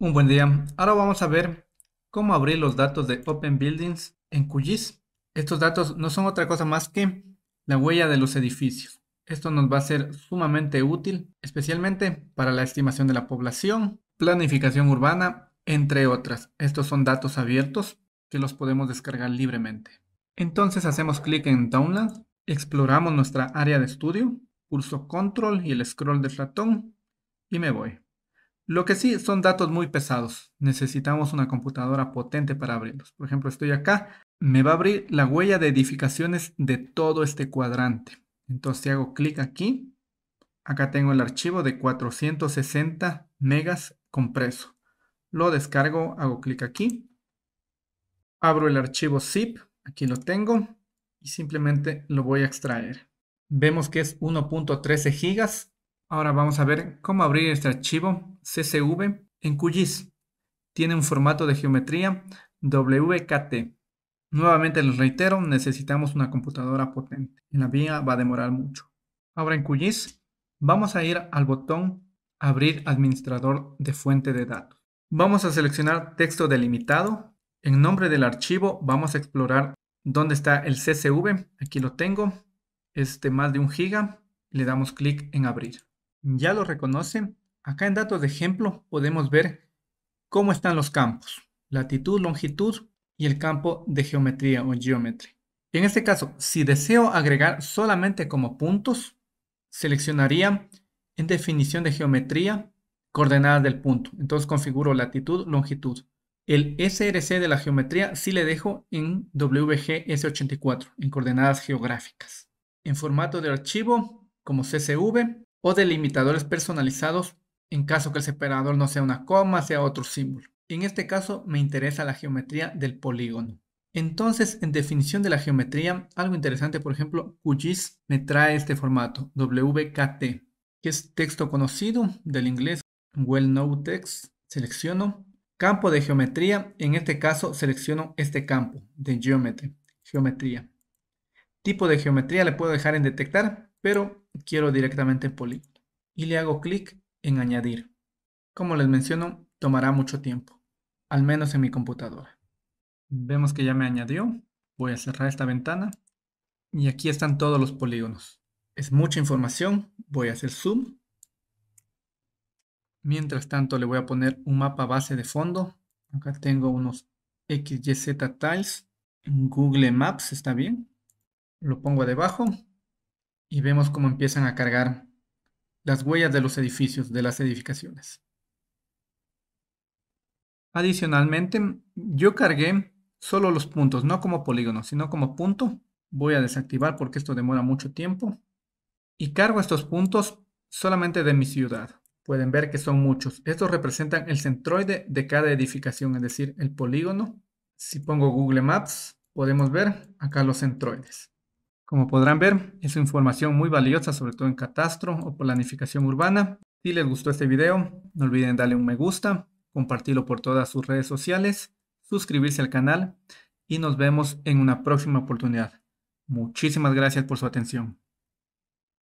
Un buen día. Ahora vamos a ver cómo abrir los datos de Open Buildings en QGIS. Estos datos no son otra cosa más que la huella de los edificios. Esto nos va a ser sumamente útil, especialmente para la estimación de la población, planificación urbana, entre otras. Estos son datos abiertos que los podemos descargar libremente. Entonces hacemos clic en Download, exploramos nuestra área de estudio, pulso Control y el scroll de ratón y me voy. Lo que sí son datos muy pesados. Necesitamos una computadora potente para abrirlos. Por ejemplo, estoy acá, me va a abrir la huella de edificaciones de todo este cuadrante. Entonces, si hago clic aquí, acá tengo el archivo de 460 megas compreso. Lo descargo, hago clic aquí. Abro el archivo zip, aquí lo tengo, y simplemente lo voy a extraer. Vemos que es 1.13 gigas Ahora vamos a ver cómo abrir este archivo CSV en QGIS. Tiene un formato de geometría WKT. Nuevamente les reitero, necesitamos una computadora potente. En la vía va a demorar mucho. Ahora en QGIS vamos a ir al botón Abrir administrador de fuente de datos. Vamos a seleccionar texto delimitado. En nombre del archivo vamos a explorar dónde está el CSV. Aquí lo tengo. Este más de un giga. Le damos clic en abrir ya lo reconocen. Acá en datos de ejemplo podemos ver cómo están los campos, latitud, longitud y el campo de geometría o geometry. En este caso, si deseo agregar solamente como puntos, seleccionaría en definición de geometría coordenadas del punto. Entonces configuro latitud, longitud. El SRC de la geometría sí le dejo en WGS84, en coordenadas geográficas. En formato de archivo como CSV, o delimitadores personalizados en caso que el separador no sea una coma, sea otro símbolo. En este caso me interesa la geometría del polígono. Entonces, en definición de la geometría, algo interesante, por ejemplo, QGIS me trae este formato, WKT, que es texto conocido del inglés, well known text, selecciono. Campo de geometría, en este caso selecciono este campo de geometry, geometría. Tipo de geometría le puedo dejar en detectar pero quiero directamente polígono y le hago clic en añadir. Como les menciono, tomará mucho tiempo, al menos en mi computadora. Vemos que ya me añadió, voy a cerrar esta ventana y aquí están todos los polígonos. Es mucha información, voy a hacer zoom. Mientras tanto le voy a poner un mapa base de fondo. Acá tengo unos XYZ tiles. Google Maps está bien. Lo pongo debajo y vemos cómo empiezan a cargar las huellas de los edificios, de las edificaciones. Adicionalmente, yo cargué solo los puntos, no como polígono, sino como punto. Voy a desactivar porque esto demora mucho tiempo. Y cargo estos puntos solamente de mi ciudad. Pueden ver que son muchos. Estos representan el centroide de cada edificación, es decir, el polígono. Si pongo Google Maps, podemos ver acá los centroides. Como podrán ver, es información muy valiosa, sobre todo en catastro o planificación urbana. Si les gustó este video, no olviden darle un me gusta, compartirlo por todas sus redes sociales, suscribirse al canal y nos vemos en una próxima oportunidad. Muchísimas gracias por su atención.